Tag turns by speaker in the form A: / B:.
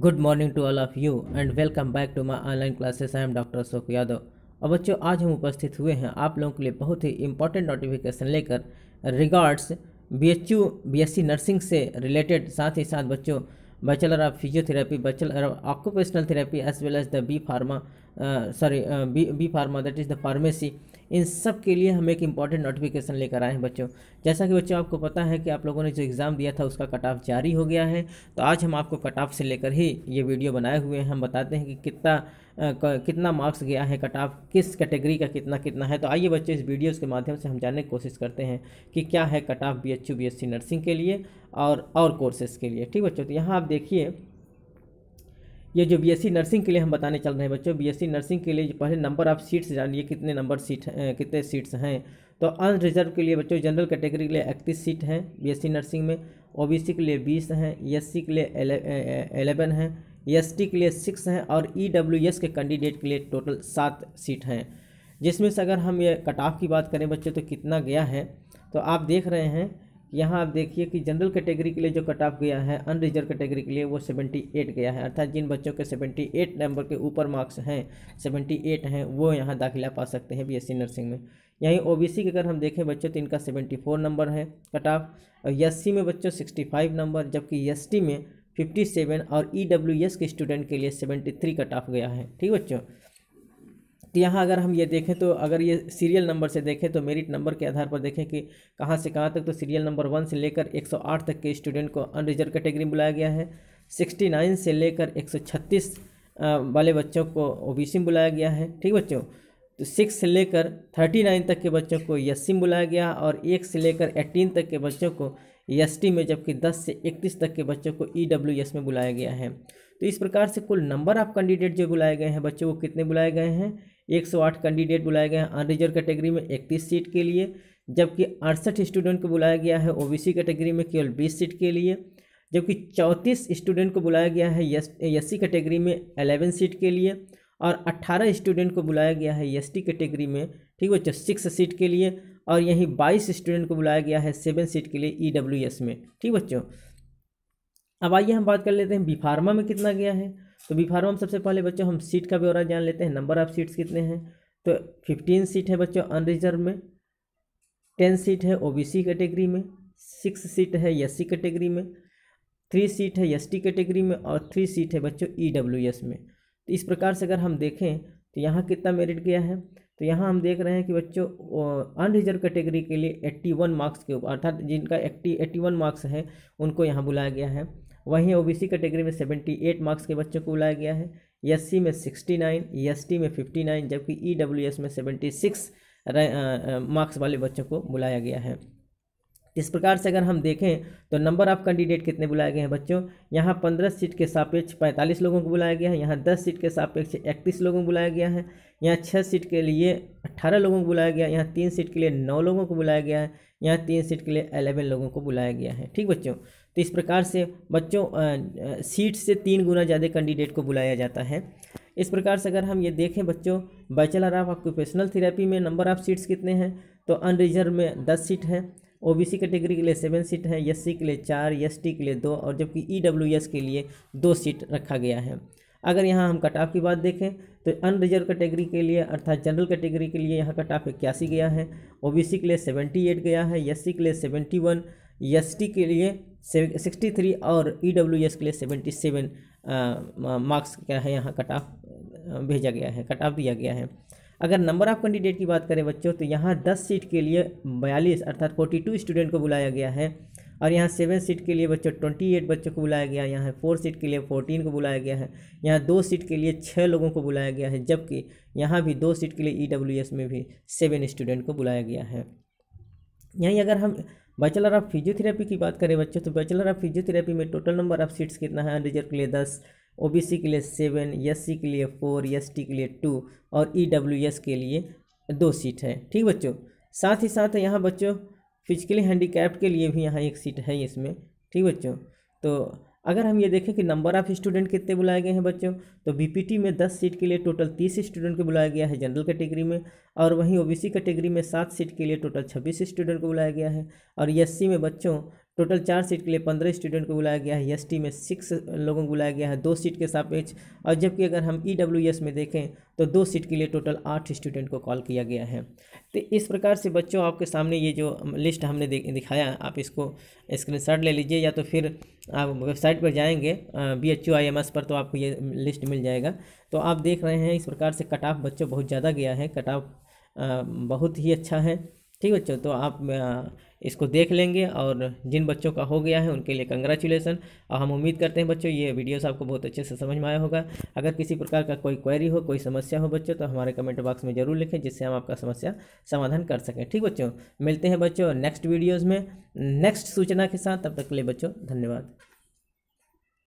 A: good morning to all of you and welcome back to my online classes I am doctor Ashok Yadav और बच्चों आज हम उपस्थित हुए हैं आप लोगों के लिए बहुत ही इंपॉर्टेंट नोटिफिकेशन लेकर regards B H U B S C nursing से रिलेटेड साथ ही साथ बच्चों bachelor of physiotherapy bachelor of occupational therapy as well as the B pharma sorry B B pharma that is the pharmacy इन सब के लिए हम एक इम्पॉर्टेंट नोटिफिकेशन लेकर आए हैं बच्चों जैसा कि बच्चों आपको पता है कि आप लोगों ने जो एग्ज़ाम दिया था उसका कट ऑफ जारी हो गया है तो आज हम आपको कट ऑफ से लेकर ही ये वीडियो बनाए हुए हैं हम बताते हैं कि कितना कितना मार्क्स गया है कट ऑफ किस कैटेगरी का कितना कितना है तो आइए बच्चों इस वीडियोज़ के माध्यम से हम जानने की कोशिश करते हैं कि क्या है cut off B H nursing के लिए और और कोर्सेज़ के लिए ठीक बच्चों तो यहाँ आप देखिए ये जो बीएससी नर्सिंग के लिए हम बताने चल रहे हैं बच्चों बीएससी नर्सिंग के लिए जो पहले नंबर ऑफ सीट्स जानिए कितने नंबर सीट कितने सीट्स हैं तो अनरिजर्व के लिए बच्चों जनरल कैटेगरी के लिए इकतीस सीट हैं बीएससी नर्सिंग में ओबीसी के लिए बीस हैं एस के लिए एलेवन हैं एस के लिए सिक्स हैं और ई e के कैंडिडेट के लिए टोटल सात सीट हैं जिसमें से अगर हम ये कट ऑफ की बात करें बच्चों तो कितना गया है तो आप देख रहे हैं यहाँ आप देखिए कि जनरल कैटेगरी के, लिए जो कट ऑफ गया है अनरिजर्व कैटेगरी के, लिए वो सेवेंटी एट गया है अर्थात जिन बच्चों के सेवेंटी एट नंबर के ऊपर मार्क्स हैं सेवेंटी एट हैं वो यहाँ दाखिला पा सकते हैं बीएससी नर्सिंग में यहीं ओबीसी के अगर हम देखें बच्चों तो इनका सेवेंटी फोर नंबर है कट ऑफ और एस में बच्चों सिक्सटी फाइव नंबर जबकि एस में फिफ्टी सेवन और ई e के स्टूडेंट के लिए सेवेंटी थ्री कट ऑफ गया है ठीक बच्चों तो यहाँ अगर हम ये देखें तो अगर ये सीरियल नंबर से देखें तो मेरिट नंबर के आधार पर देखें कि कहाँ से कहाँ तक तो सीरियल नंबर वन से लेकर 108 तक के स्टूडेंट को अनरिजर्व कैटेगरी में बुलाया गया है 69 से लेकर 136 वाले बच्चों को ओ में बुलाया गया है ठीक बच्चों तो सिक्स से लेकर थर्टी नाइन तक के बच्चों को एस में बुलाया गया और एक से लेकर एटीन तक के बच्चों को एस में जबकि दस से इकतीस तक के बच्चों को ई e में बुलाया गया है तो इस प्रकार से कुल नंबर ऑफ कैंडिडेट जो बुलाए गए हैं बच्चों को कितने बुलाए गए हैं एक सौ आठ कैंडिडेट बुलाए गए हैं अनरिजर्व कैटेगरी में इकतीस सीट के लिए जबकि अड़सठ स्टूडेंट को बुलाया गया है ओबीसी कैटेगरी में केवल बीस सीट के लिए जबकि चौंतीस स्टूडेंट को बुलाया गया है एस सी कैटेगरी में अलेवन सीट के लिए और अट्ठारह स्टूडेंट को बुलाया गया है एस टी कैटेगरी में ठीक बच्चों सिक्स सीट के लिए और यहीं बाईस स्टूडेंट को बुलाया गया है सेवन सीट के लिए ई डब्ल्यू एस में ठीक बच्चों अब आइए हम बात कर लेते हैं बी फार्मा में कितना गया है तो बी हम सबसे पहले बच्चों हम सीट का ब्यौरा जान लेते हैं नंबर ऑफ सीट्स कितने हैं तो फिफ्टीन सीट है बच्चों अनरिजर्व में टेन सीट है ओबीसी कैटेगरी में सिक्स सीट है एससी कैटेगरी में थ्री सीट है एसटी कैटेगरी में और थ्री सीट है बच्चों ईडब्ल्यूएस में तो इस प्रकार से अगर हम देखें तो यहाँ कितना मेरिट गया है तो यहाँ हम देख रहे हैं कि बच्चों अनरिजर्व कैटेगरी के लिए एट्टी मार्क्स के ऊपर अर्थात जिनका एट्टी एट्टी मार्क्स है उनको यहाँ बुलाया गया है वहीं ओबीसी कैटेगरी में 78 मार्क्स के बच्चों को बुलाया गया है एससी में 69, ईएसटी में 59 जबकि ईडब्ल्यूएस e में 76 मार्क्स uh, uh, वाले बच्चों को बुलाया गया है इस प्रकार से अगर हम देखें तो नंबर ऑफ कैंडिडेट कितने बुलाए गए हैं बच्चों यहाँ पंद्रह सीट के सापेक्ष पैंतालीस लोगों को बुलाया गया है यहाँ दस सीट के सापेक्ष इकतीस लोगों को बुलाया गया है यहाँ छः सीट के लिए अट्ठारह लोगों को बुलाया गया है यहाँ तीन सीट के लिए नौ लोगों को बुलाया गया है यहाँ तीन सीट के लिए अलेवन लोगों को बुलाया गया है ठीक बच्चों तो इस प्रकार से बच्चों सीट से तीन गुना ज़्यादा कैंडिडेट को बुलाया जाता है इस प्रकार से अगर हम ये देखें बच्चों बैचलर ऑफ ऑक्यूपेशनल थेरेपी में नंबर ऑफ़ सीट्स कितने हैं तो अनरिजर्व में दस सीट है ओबीसी कैटेगरी के लिए सेवन सीट है एससी के लिए चार एसटी के लिए दो और जबकि ईडब्ल्यूएस के लिए दो सीट रखा गया है अगर यहाँ हम कट ऑफ की बात देखें तो अनरिजर्व कैटेगरी के लिए अर्थात जनरल कैटेगरी के लिए यहाँ कट ऑफ इक्यासी गया है ओबीसी के लिए सेवेंटी एट गया है एससी के लिए सेवेंटी वन एस के लिए सिक्सटी थ्री और ई के लिए सेवेंटी सेवन मार्क्स का है यहाँ कट ऑफ भेजा गया है कट ऑफ दिया गया है अगर नंबर ऑफ कैंडिडेट की बात करें बच्चों तो यहाँ दस सीट के लिए बयालीस अर्थात फोर्टी टू स्टूडेंट को बुलाया गया है और यहाँ सेवन सीट के लिए बच्चों ट्वेंटी एट बच्चों को बुलाया गया है यहाँ फोर सीट के लिए फोर्टीन को बुलाया गया है यहाँ दो सीट के लिए छः लोगों को बुलाया गया है जबकि यहाँ भी दो सीट के लिए ई डब्ल्यू एस में भी सेवन स्टूडेंट को बुलाया गया है यहीं अगर हम बैचलर ऑफ फिजियोथेरेपी की बात करें बच्चों तो बैचलर ऑफ फिजियोथेरेपी में टोटल नंबर ऑफ सीट्स कितना है अनरिजर्व के लिए दस ओबीसी के लिए सेवन एससी के लिए फोर एसटी के लिए टू और ईडब्ल्यूएस e के लिए दो सीट है ठीक बच्चों साथ ही साथ यहाँ बच्चों फिजिकली हैंडीकैप्ड के लिए भी यहाँ एक सीट है इसमें ठीक बच्चों तो अगर हम ये देखें कि नंबर ऑफ़ स्टूडेंट कितने बुलाए गए हैं बच्चों तो बीपीटी में दस सीट के लिए टोटल तीस स्टूडेंट को बुलाया गया है जनरल कैटेगरी में और वहीं ओबीसी कैटेगरी में सात सीट के लिए टोटल छब्बीस स्टूडेंट को बुलाया गया है और एससी में बच्चों टोटल चार सीट के लिए पंद्रह स्टूडेंट को बुलाया गया है एस में सिक्स लोगों को बुलाया गया है दो सीट के सापेक्ष और जबकि अगर हम ई e में देखें तो दो सीट के लिए टोटल आठ स्टूडेंट को कॉल किया गया है तो इस प्रकार से बच्चों आपके सामने ये जो लिस्ट हमने दिखाया आप इसको स्क्रीन ले लीजिए या तो फिर आप वेबसाइट पर जाएंगे B H U I M S पर तो आपको ये लिस्ट मिल जाएगा तो आप देख रहे हैं इस प्रकार से कट ऑफ बच्चों बहुत ज़्यादा गया है कट ऑफ बहुत ही अच्छा है ठीक बच्चों तो आप इसको देख लेंगे और जिन बच्चों का हो गया है उनके लिए कंग्रेचुलेसन और हम उम्मीद करते हैं बच्चों ये वीडियोस आपको बहुत अच्छे से समझ में आया होगा अगर किसी प्रकार का कोई क्वेरी हो कोई समस्या हो बच्चों तो हमारे कमेंट बॉक्स में ज़रूर लिखें जिससे हम आपका समस्या समाधान कर सकें ठीक बच्चों मिलते हैं बच्चों नेक्स्ट वीडियोज़ में नेक्स्ट सूचना के साथ तब तक के लिए बच्चों धन्यवाद